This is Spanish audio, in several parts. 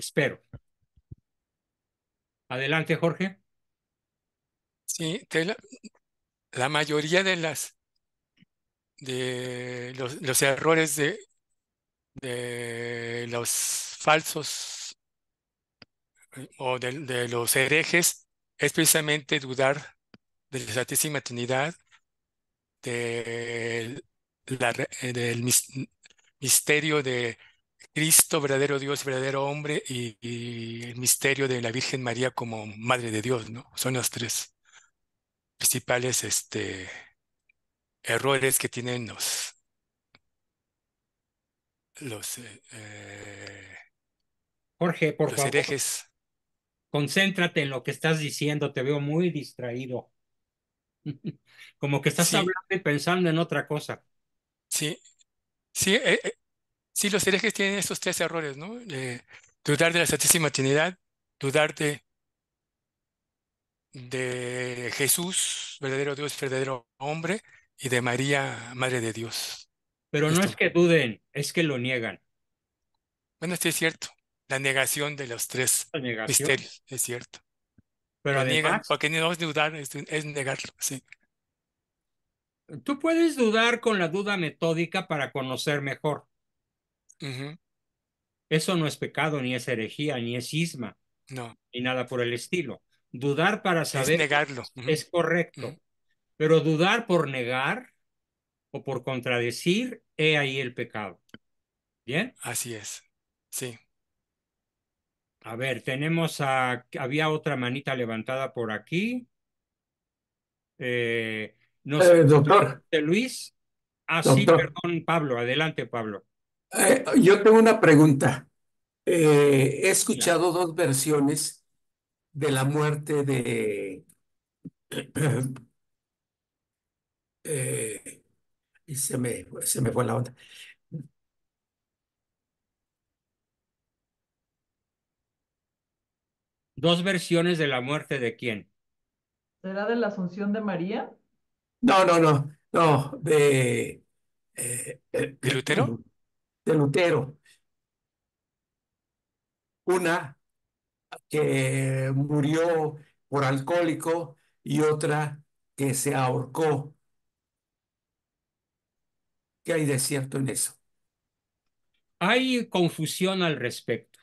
espero. Adelante, Jorge. Sí, la, mayoría de las de los, errores de, de los falsos o de, los herejes es precisamente dudar de la Santísima Trinidad, de, la, del misterio de Cristo, verdadero Dios, verdadero hombre, y, el misterio de la Virgen María como Madre de Dios, ¿no? Son los tres principales este, errores que tienen los, los, eh, eh, Jorge, por favor, Concéntrate en lo que estás diciendo, te veo muy distraído. Como que estás hablando y pensando en otra cosa. Sí, sí, eh, eh Sí, los herejes tienen estos tres errores, ¿no? dudar de la Santísima Trinidad, dudar de, Jesús, verdadero Dios, verdadero hombre, y de María, Madre de Dios. Pero no es que duden, es que lo niegan. Bueno, esto es cierto. La negación de los tres misterios, es cierto. Pero porque no es dudar, es negarlo, sí. Tú puedes dudar con la duda metódica para conocer mejor. Eso no es pecado, ni es herejía, ni es cisma, no. ni nada por el estilo. Dudar para saber es, negarlo. es correcto, pero dudar por negar o por contradecir, he ahí el pecado. ¿Bien? Así es, sí. A ver, tenemos a... Había otra manita levantada por aquí. Eh, no sé, eh, doctor. Luis. Ah, perdón, Pablo. Adelante, Pablo. Eh, yo tengo una pregunta. Eh, he escuchado dos versiones de la muerte de eh, se me, se me fue la onda. Dos versiones de la muerte de quién? ¿Será de la Asunción de María? No, no, no, no, de... Eh, ¿De Lutero? de Lutero. Una que murió por alcohólico y otra que se ahorcó. ¿Qué hay de cierto en eso? Hay confusión al respecto.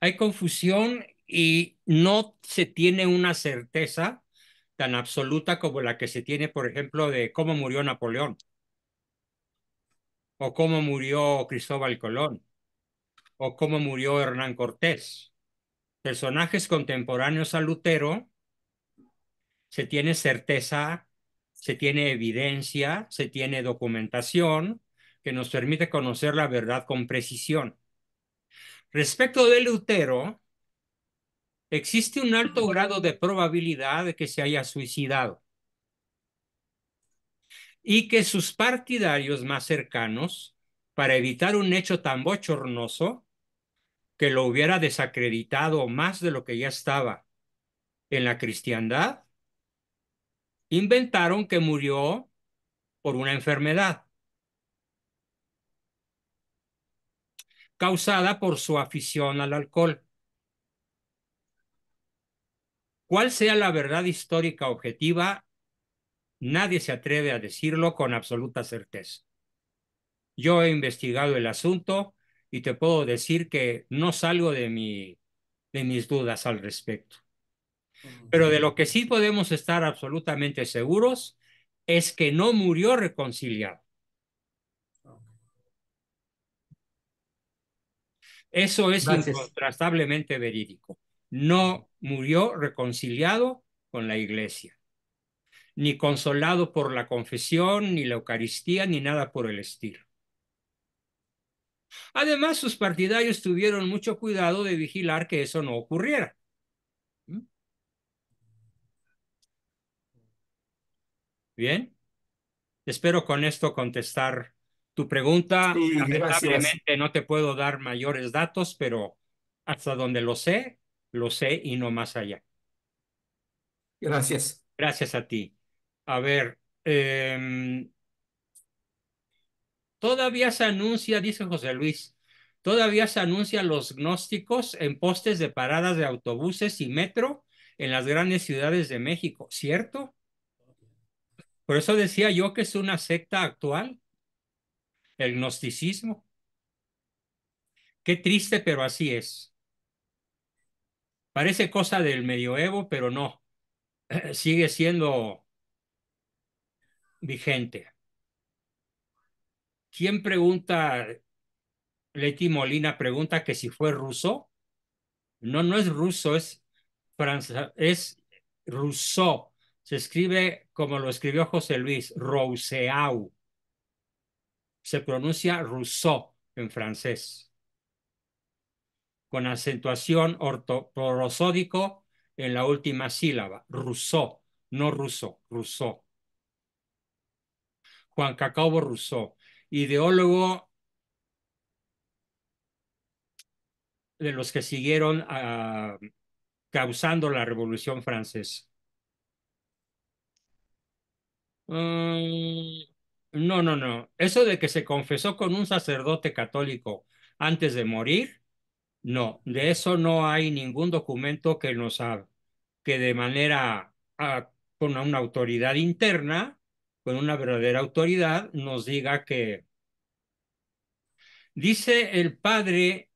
Hay confusión y no se tiene una certeza tan absoluta como la que se tiene, por ejemplo, de cómo murió Napoleón o cómo murió Cristóbal Colón, o cómo murió Hernán Cortés. Personajes contemporáneos a Lutero, se tiene certeza, se tiene evidencia, se tiene documentación que nos permite conocer la verdad con precisión. Respecto de Lutero, existe un alto grado de probabilidad de que se haya suicidado y que sus partidarios más cercanos, para evitar un hecho tan bochornoso que lo hubiera desacreditado más de lo que ya estaba en la cristiandad, inventaron que murió por una enfermedad causada por su afición al alcohol. Cuál sea la verdad histórica objetiva Nadie se atreve a decirlo con absoluta certeza. Yo he investigado el asunto y te puedo decir que no salgo de, mi, de mis dudas al respecto. Pero de lo que sí podemos estar absolutamente seguros es que no murió reconciliado. Eso es incontrastablemente verídico. No murió reconciliado con la iglesia ni consolado por la confesión, ni la Eucaristía, ni nada por el estilo. Además, sus partidarios tuvieron mucho cuidado de vigilar que eso no ocurriera. ¿Mm? Bien, espero con esto contestar tu pregunta. Lamentablemente no te puedo dar mayores datos, pero hasta donde lo sé, lo sé y no más allá. Gracias. Gracias a ti. A ver, em, todavía se anuncia, dice José Luis, todavía se anuncian los gnósticos en postes de paradas de autobuses y metro en las grandes ciudades de México, ¿cierto? Por eso decía yo que es una secta actual, el gnosticismo. Qué triste, pero así es. Parece cosa del medioevo, pero no. Sigue siendo vigente. ¿Quién pregunta? Leti Molina pregunta que si fue ruso. No, no es ruso, es, es Rousseau. Se escribe como lo escribió José Luis, Rousseau. Se pronuncia Rousseau en francés. Con acentuación prosódico en la última sílaba, Rousseau, no ruso, Rousseau. Juan Cacaubo Rousseau, ideólogo de los que siguieron ah, causando la Revolución Francesa. Mm, no, no, no. Eso de que se confesó con un sacerdote católico antes de morir, no, de eso no hay ningún documento que nos ha, que de manera ah, con una autoridad interna con una verdadera autoridad, nos diga que dice el padre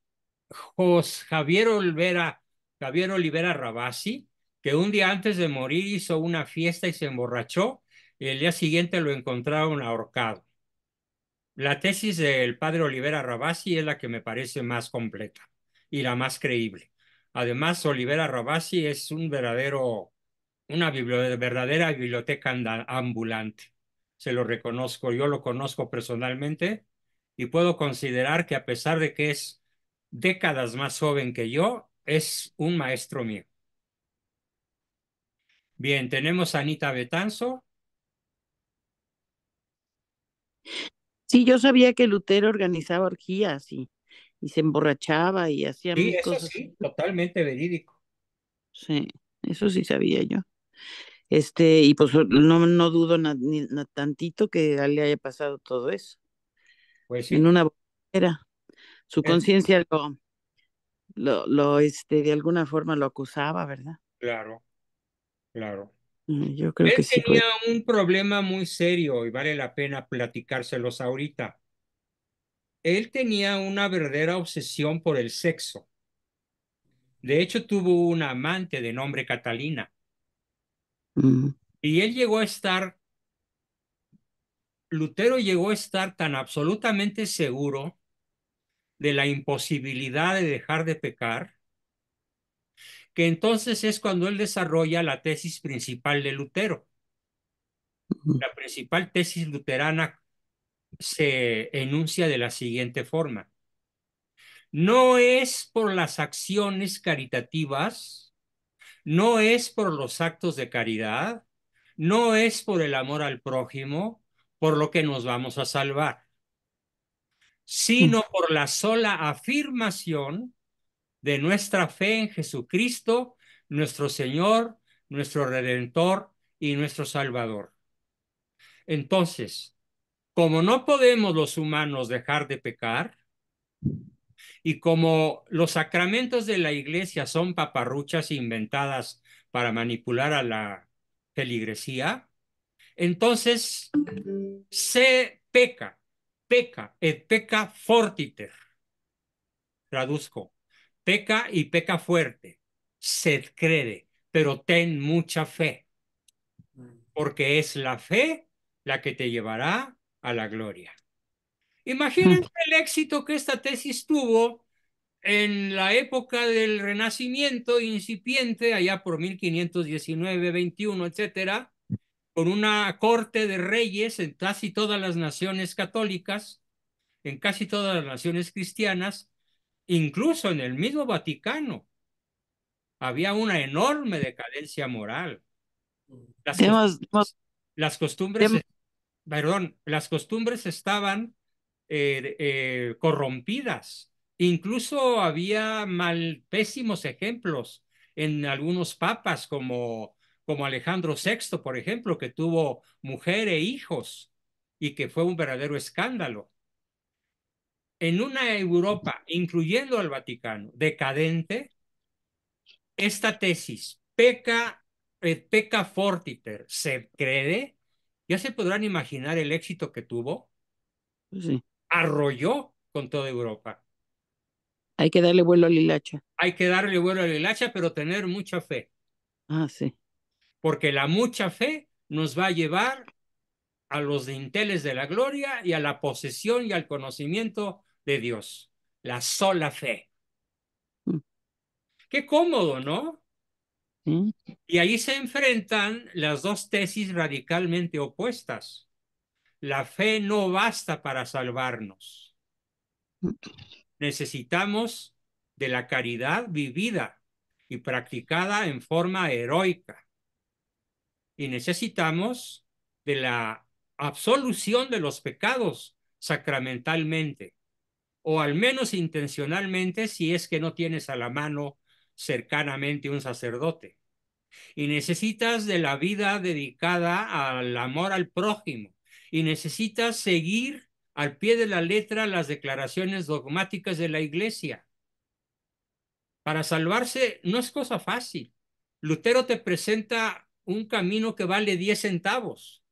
José Javier Olvera, Javier Olivera Rabasi, que un día antes de morir hizo una fiesta y se emborrachó, y el día siguiente lo encontraron ahorcado. La tesis del padre Olivera Rabasi es la que me parece más completa y la más creíble. Además, Olivera Rabasi es un verdadero, una verdadera biblioteca ambulante se lo reconozco, yo lo conozco personalmente y puedo considerar que a pesar de que es décadas más joven que yo, es un maestro mío. Bien, tenemos a Anita Betanzo. Sí, yo sabía que Lutero organizaba orgías y, y se emborrachaba y hacía eso Sí, totalmente verídico. Sí, eso sí sabía yo. Este, y pues no, no dudo ni tantito que le haya pasado todo eso. Pues sí. En una era. Su conciencia lo, lo, este, de alguna forma lo acusaba, ¿verdad? Claro, claro. Mm, yo creo Él que tenía un problema muy serio y vale la pena platicárselos ahorita. Él tenía una verdadera obsesión por el sexo. De hecho, tuvo una amante de nombre Catalina. Y él llegó a estar, Lutero llegó a estar tan absolutamente seguro de la imposibilidad de dejar de pecar, que entonces es cuando él desarrolla la tesis principal de Lutero. La principal tesis luterana se enuncia de la siguiente forma. No es por las acciones caritativas no es por los actos de caridad, no es por el amor al prójimo por lo que nos vamos a salvar, sino mm. por la sola afirmación de nuestra fe en Jesucristo, nuestro Señor, nuestro Redentor y nuestro Salvador. Entonces, como no podemos los humanos dejar de pecar, y como los sacramentos de la iglesia son paparruchas inventadas para manipular a la feligresía, entonces se peca, peca, et peca fortiter. Traduzco, peca y peca fuerte, sed crede, pero ten mucha fe, mm. porque es la fe la que te llevará a la gloria. Imagínense el éxito que esta tesis tuvo en la época del Renacimiento incipiente, allá por 1519, 21, etcétera, con una corte de reyes en casi todas las naciones católicas, en casi todas las naciones cristianas, incluso en el mismo Vaticano. Había una enorme decadencia moral. las costumbres, perdón, las costumbres estaban Er, eh, corrompidas. Incluso había mal, pésimos ejemplos en algunos papas, como, como Alejandro VI, por ejemplo, que tuvo mujer e hijos y que fue un verdadero escándalo. En una Europa, incluyendo al Vaticano, decadente, esta tesis peca, eh, peca fortiter, se cree, ya se podrán imaginar el éxito que tuvo. Pues sí arrolló con toda Europa. Hay que darle vuelo al hilacha. Hay que darle vuelo al hilacha, pero tener mucha fe. Ah, sí. Porque la mucha fe nos va a llevar a los dinteles de la gloria y a la posesión y al conocimiento de Dios. La sola fe. Mm. Qué cómodo, ¿no? Y ahí se enfrentan las dos tesis radicalmente opuestas. La fe no basta para salvarnos. Necesitamos de la caridad vivida y practicada en forma heroica. Y necesitamos de la absolución de los pecados sacramentalmente, o al menos intencionalmente si es que no tienes a la mano cercanamente un sacerdote. Y necesitas de la vida dedicada al amor al prójimo, y necesitas seguir al pie de la letra las declaraciones dogmáticas de la Iglesia. Para salvarse no es cosa fácil. Lutero te presenta un camino que vale 10 centavos.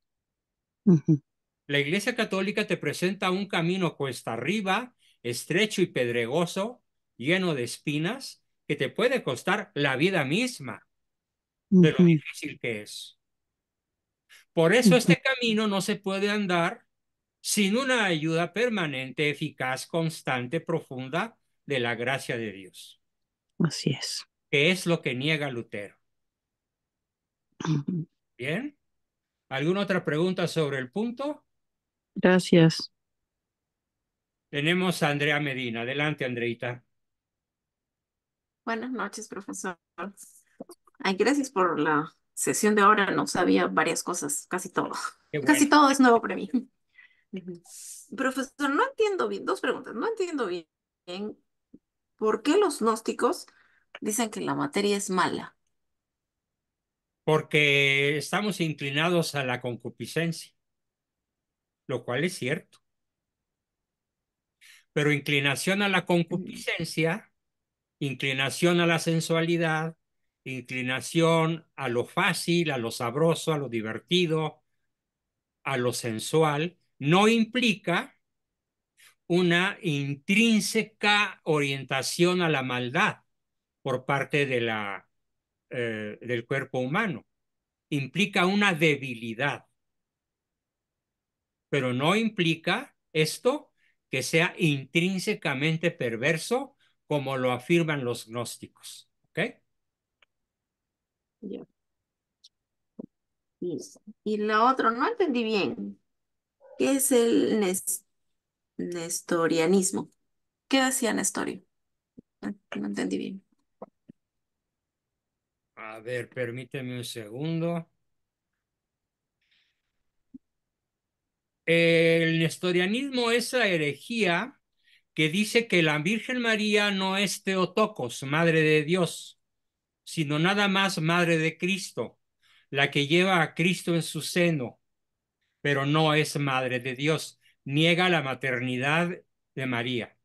La Iglesia Católica te presenta un camino cuesta arriba, estrecho y pedregoso, lleno de espinas, que te puede costar la vida misma Pero difícil que es. Por eso este camino no se puede andar sin una ayuda permanente, eficaz, constante, profunda de la gracia de Dios. Así es. Que es lo que niega Lutero. Bien. ¿Alguna otra pregunta sobre el punto? Gracias. Tenemos a Andrea Medina. Adelante, Andreita. Buenas noches, profesor. Ay, gracias por la sesión de ahora no sabía varias cosas, casi todo. Casi todo es nuevo para mí. Profesor, no entiendo bien, dos preguntas, no entiendo bien por qué los gnósticos dicen que la materia es mala. Porque estamos inclinados a la concupiscencia, lo cual es cierto. Pero inclinación a la concupiscencia, inclinación a la sensualidad, inclinación a lo fácil, a lo sabroso, a lo divertido, a lo sensual, no implica una intrínseca orientación a la maldad por parte eh, del cuerpo humano. Implica una debilidad, pero no implica esto que sea intrínsecamente perverso como lo afirman los gnósticos. Y, la otra, no entendí bien. ¿Qué es el nestorianismo? ¿Qué decía Nestorio? No, ah, no entendí bien. A ver, permíteme un segundo. El nestorianismo es la herejía que dice que la Virgen María no es Teotocos, Madre de Dios, sino nada más madre de Cristo, la que lleva a Cristo en su seno, pero no es madre de Dios, niega la maternidad de María.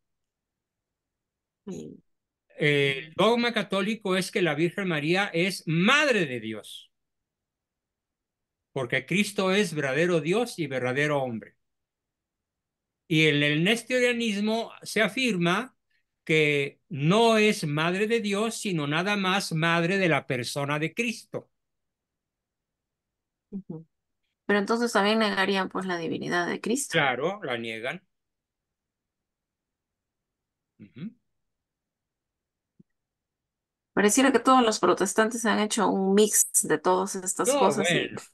El dogma católico es que la Virgen María es madre de Dios, porque Cristo es verdadero Dios y verdadero hombre. Y en el nestorianismo se afirma que no es madre de Dios, sino nada más madre de la persona de Cristo. Pero entonces también negarían pues la divinidad de Cristo. Claro, la niegan. Pareciera que todos los protestantes han hecho un mix de todas estas cosas.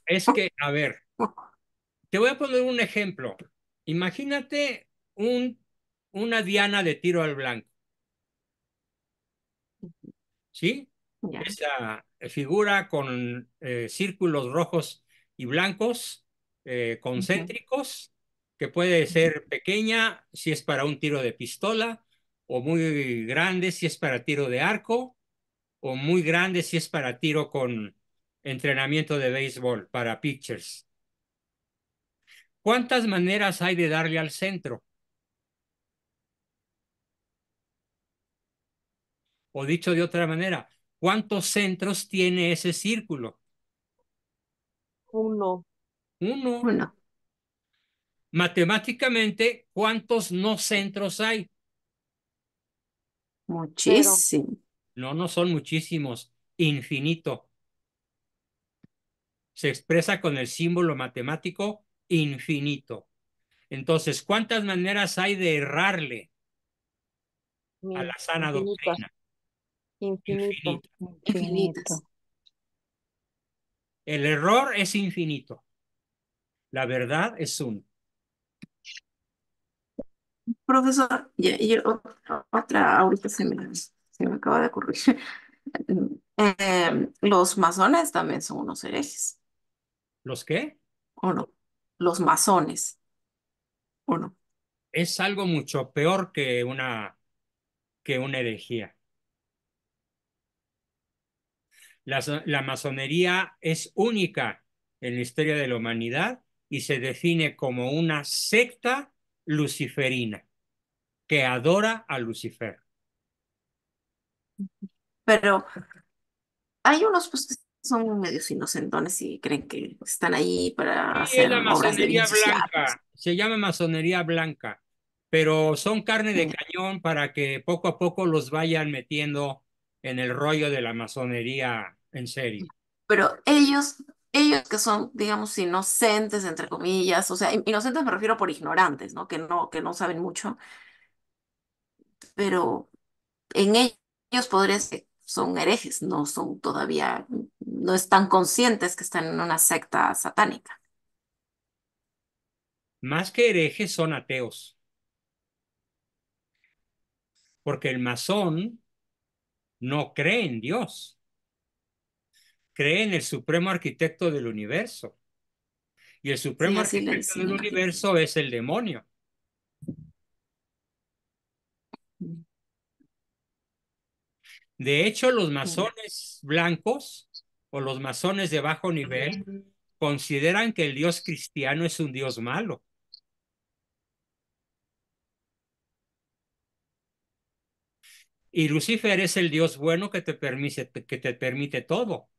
es que, a ver, te voy a poner un ejemplo. Imagínate un, una diana de tiro al blanco ¿sí? Esa eh, figura con eh, círculos rojos y blancos eh, concéntricos, que puede ser pequeña si es para un tiro de pistola, o muy grande si es para tiro de arco, o muy grande si es para tiro con entrenamiento de béisbol, para pitchers. ¿Cuántas maneras hay de darle al centro? O dicho de otra manera, ¿cuántos centros tiene ese círculo? Uno. Uno. Matemáticamente, ¿cuántos no centros hay? Muchísimo. No, no son muchísimos. Infinito. Se expresa con el símbolo matemático infinito. Entonces, ¿cuántas maneras hay de errarle a la sana doctrina? Infinito. Infinito. El error es infinito. La verdad es uno. Profesor, y otra ahorita se me, acaba de ocurrir. Em, los masones también son unos herejes. ¿Los qué? ¿O no? Los masones. ¿O no? Es algo mucho peor que una, que una herejía. La, masonería es única en la historia de la humanidad y se define como una secta luciferina que adora a Lucifer. Pero hay unos pues, que son medios inocentones y creen que están ahí para hacer la masonería blanca. Se llama masonería blanca, pero son carne de cañón para que poco a poco los vayan metiendo en el rollo de la masonería en serio. Pero ellos, ellos que son, digamos, inocentes, entre comillas, o sea, inocentes me refiero por ignorantes, ¿no? Que no, que no saben mucho, pero en e-, ellos podría ser, son herejes, no son todavía, no están conscientes que están en una secta satánica. Más que herejes son ateos. Porque el masón no cree en Dios, cree en el supremo arquitecto del universo. Y el supremo arquitecto del universo es el demonio. De hecho, los masones blancos o los masones de bajo nivel consideran que el Dios cristiano es un Dios malo. Y Lucifer es el Dios bueno que te permite, que te permite todo.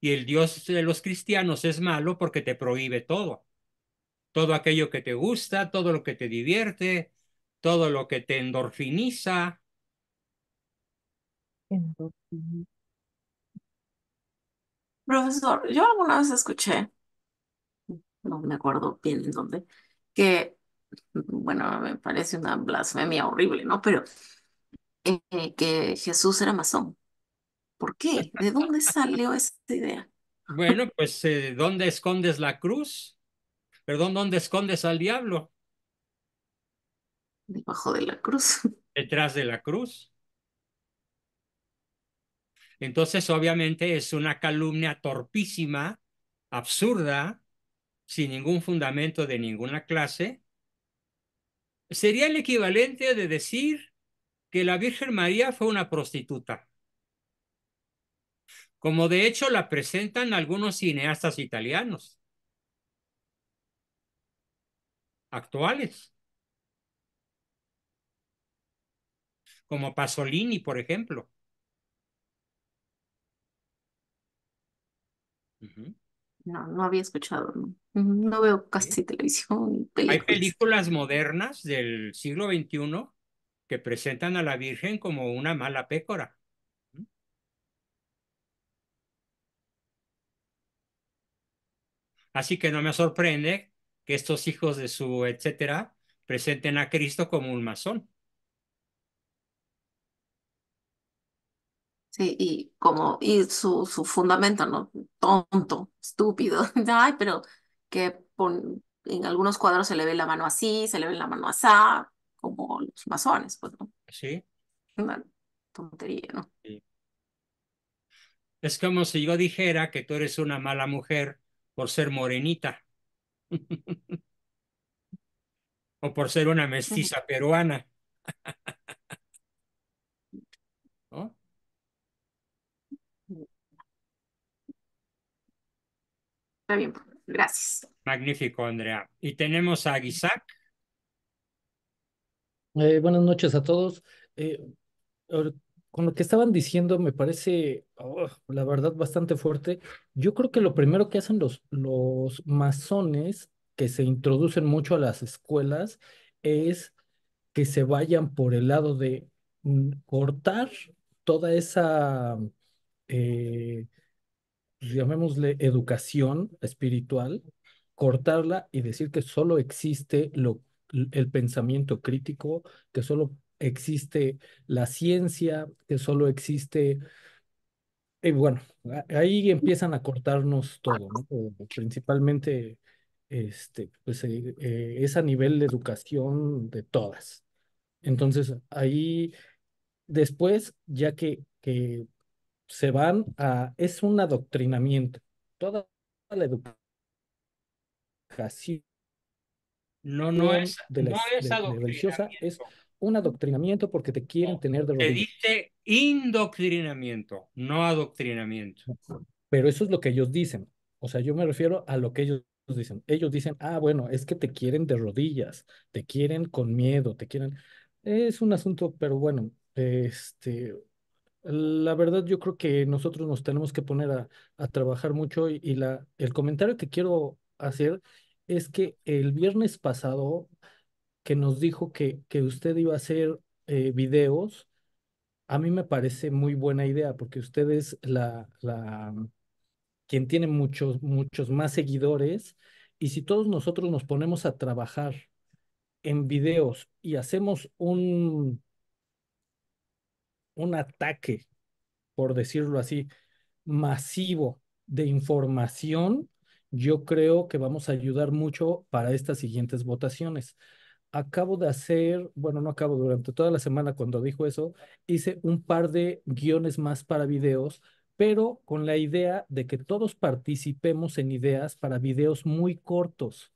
Y el Dios de los cristianos es malo porque te prohíbe todo. Todo aquello que te gusta, todo lo que te divierte, todo lo que te endorfiniza. Profesor, yo alguna vez escuché, no me acuerdo bien en dónde, que bueno, me parece una blasfemia horrible, ¿no? Pero eh, que Jesús era masón. ¿Por qué? ¿De dónde salió esta idea? Bueno, pues eh, ¿dónde escondes la cruz? Perdón, ¿dónde escondes al diablo? Debajo de la cruz. Detrás de la cruz. Entonces, obviamente, es una calumnia torpísima, absurda, sin ningún fundamento de ninguna clase, sería el equivalente de decir que la Virgen María fue una prostituta, como de hecho la presentan algunos cineastas italianos actuales, como Pasolini, por ejemplo. No, no había escuchado, no, veo casi televisión. Hay películas modernas del siglo XXI que presentan a la Virgen como una mala pécora. Así que no me sorprende que estos hijos de su etcétera presenten a Cristo como un masón. Sí, y como, y su, su fundamento, ¿no? Tonto, estúpido. Ay, pero que en algunos cuadros se le ve la mano así, se le ve la mano así como los masones, pues, ¿no? Sí. Una tontería, ¿no? sí. Es como si yo dijera que tú eres una mala mujer por ser morenita. o por ser una mestiza peruana. bien, pues. gracias. Magnífico, Andrea. Y tenemos a Guisac. Eh, buenas noches a todos. Eh, con lo que estaban diciendo me parece, oh, la verdad, bastante fuerte. Yo creo que lo primero que hacen los, los masones que se introducen mucho a las escuelas es que se vayan por el lado de mm, cortar toda esa eh, pues, llamémosle educación espiritual, cortarla y decir que solo existe lo, el pensamiento crítico, que solo existe la ciencia, que solo existe... Y bueno, ahí empiezan a cortarnos todo, ¿no? principalmente este, pues, eh, eh, nivel de educación de todas. Entonces, ahí después, ya que, que se van a, es un adoctrinamiento. Toda la educación no, no es, no es de, religiosa es un adoctrinamiento porque te quieren tener de rodillas. Te dice indoctrinamiento, no adoctrinamiento. Pero eso es lo que ellos dicen. O sea, yo me refiero a lo que ellos dicen. Ellos dicen, ah, bueno, es que te quieren de rodillas, te quieren con miedo, te quieren. Es un asunto, pero bueno, este, la verdad, yo creo que nosotros nos tenemos que poner a, trabajar mucho y, la, el comentario que quiero hacer es que el viernes pasado que nos dijo que, que usted iba a hacer eh, videos, a mí me parece muy buena idea porque usted es la, la, quien tiene muchos, muchos más seguidores y si todos nosotros nos ponemos a trabajar en videos y hacemos un un ataque, por decirlo así, masivo de información, yo creo que vamos a ayudar mucho para estas siguientes votaciones. Acabo de hacer, bueno, no acabo, durante toda la semana cuando dijo eso, hice un par de guiones más para videos, pero con la idea de que todos participemos en ideas para videos muy cortos.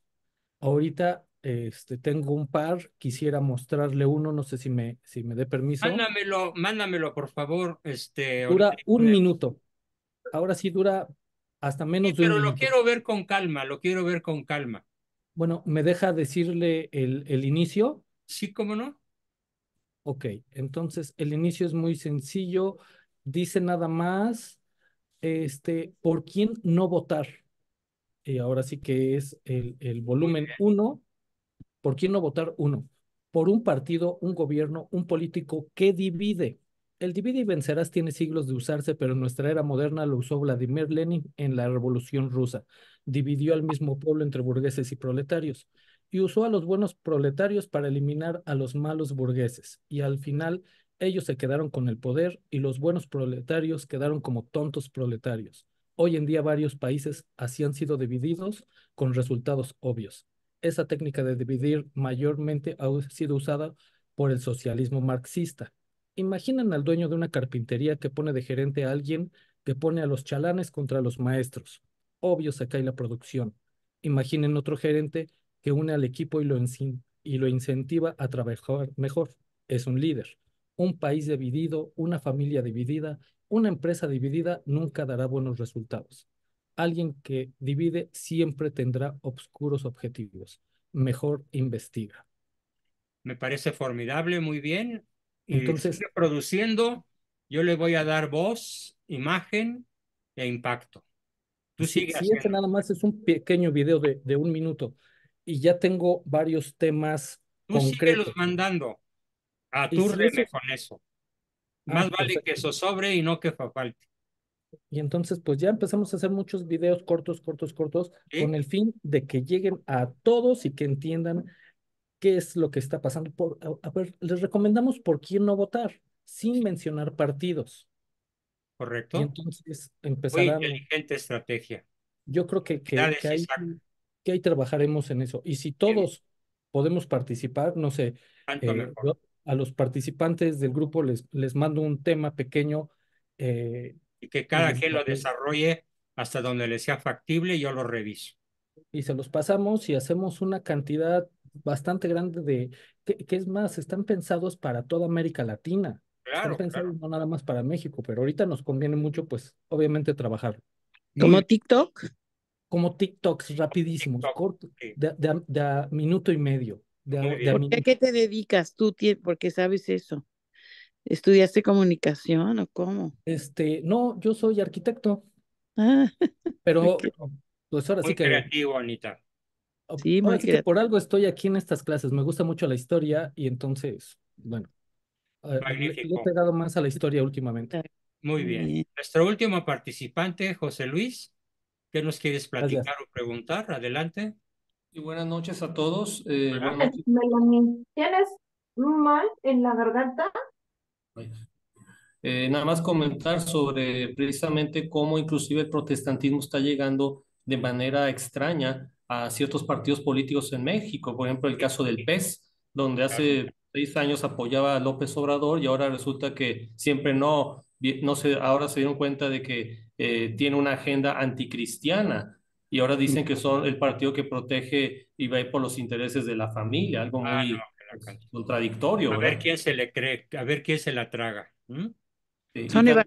Ahorita este, tengo un par, quisiera mostrarle uno, no sé si me, si me dé permiso. Mándamelo, mándamelo, por favor. Este, dura un minuto. Ahora sí dura hasta menos de un Pero lo quiero ver con calma, lo quiero ver con calma. Bueno, ¿me deja decirle el, el inicio? Sí, cómo no. Ok, entonces el inicio es muy sencillo. Dice nada más este, por quién no votar. Y ahora sí que es el, el volumen 1 ¿Por quién no votar uno? Por un partido, un gobierno, un político que divide. El divide y vencerás tiene siglos de usarse, pero en nuestra era moderna lo usó Vladimir Lenin en la Revolución Rusa. Dividió al mismo pueblo entre burgueses y proletarios y usó a los buenos proletarios para eliminar a los malos burgueses. Y al final ellos se quedaron con el poder y los buenos proletarios quedaron como tontos proletarios. Hoy en día varios países así han sido divididos con resultados obvios esa técnica de dividir mayormente ha sido usada por el socialismo marxista. Imaginen al dueño de una carpintería que pone de gerente a alguien que pone a los chalanes contra los maestros. Obvio se cae la producción. Imaginen otro gerente que une al equipo y lo incentiva a trabajar mejor. Es un líder. Un país dividido, una familia dividida, una empresa dividida nunca dará buenos resultados. Alguien que divide siempre tendrá oscuros objetivos. Mejor investiga. Me parece formidable, muy bien. Eh, Entonces, y produciendo, yo le voy a dar voz, imagen e impacto. Tú si, este nada más es un pequeño video de, un minuto y ya tengo varios temas concretos. los mandando. a con eso. Ah, más vale que eso sobre y no que falte. Y entonces, pues ya empezamos a hacer muchos videos cortos, cortos, cortos, con el fin de que lleguen a todos y que entiendan qué es lo que está pasando. Por, a, ver, les recomendamos por quién no votar, sin mencionar partidos. Correcto. Y entonces empezarán. Muy inteligente estrategia. Yo creo que, que, ahí, que, trabajaremos en eso. Y si todos podemos participar, no sé, eh, a los participantes del grupo les, les mando un tema pequeño eh, que cada quien lo desarrolle hasta donde le sea factible, yo lo reviso. Y se los pasamos y hacemos una cantidad bastante grande de, que, es más, están pensados para toda América Latina. Claro, están pensados no nada más para México, pero ahorita nos conviene mucho, pues, obviamente, trabajar. ¿Como TikTok? Como TikToks rapidísimos, TikTok, corto, de, minuto y medio. qué, qué te dedicas tú, porque sabes eso? ¿Estudiaste comunicación o cómo? Este, no, yo soy arquitecto. Ah, pero pues ahora sí que. creativo, Anita. Oh, sí, por algo estoy aquí en estas clases. Me gusta mucho la historia y entonces, bueno, eh, Magnífico. he pegado más a la historia últimamente. Muy bien. Nuestro último participante, José Luis, ¿qué nos quieres platicar o preguntar? Adelante. Y buenas noches a todos. Eh, buenas ¿tienes mal en la garganta? Eh, nada más comentar sobre precisamente cómo inclusive el protestantismo está llegando de manera extraña a ciertos partidos políticos en México. Por ejemplo, el caso del PES, donde hace seis años apoyaba a López Obrador y ahora resulta que siempre no, no se, ahora se dieron cuenta de que eh, tiene una agenda anticristiana y ahora dicen que son el partido que protege y va por los intereses de la familia, algo muy contradictorio. A ver quién se le cree, a ver quién se la traga. Sí, y también,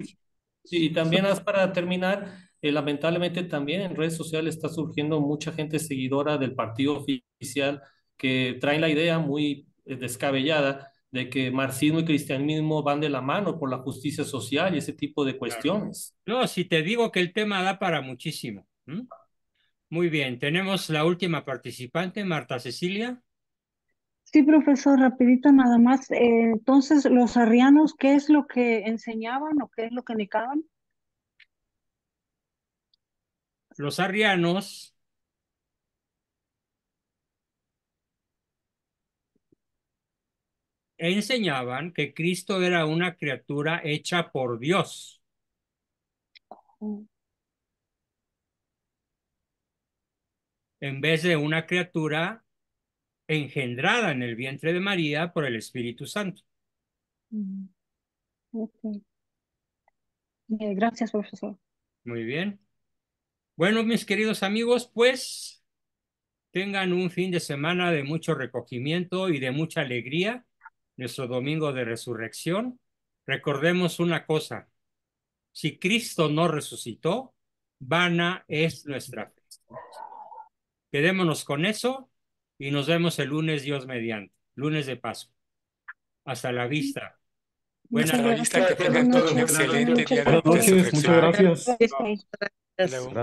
sí, también para terminar, eh, lamentablemente también en redes sociales está surgiendo mucha gente seguidora del partido oficial que traen la idea muy eh, descabellada de que marxismo y cristianismo van de la mano por la justicia social y ese tipo de cuestiones. No, si te digo que el tema da para muchísimo. Muy bien, tenemos la última participante, Marta Cecilia. Sí, profesor, rapidito nada más. Eh, entonces, los arrianos, ¿qué es lo que enseñaban o qué es lo que negaban? Los arrianos enseñaban que Cristo era una criatura hecha por Dios. Oh. En vez de una criatura engendrada en el vientre de María por el Espíritu Santo. Mm, eh, gracias, profesor. Muy bien. Bueno, mis queridos amigos, pues tengan un fin de semana de mucho recogimiento y de mucha alegría, nuestro domingo de resurrección. Recordemos una cosa, si Cristo no resucitó, vana es nuestra fe. Quedémonos con eso y nos vemos el lunes, Dios mediante. Lunes de paso. Hasta la vista. Buenas noches. Buenas un excelente noches. Muchas gracias. gracias.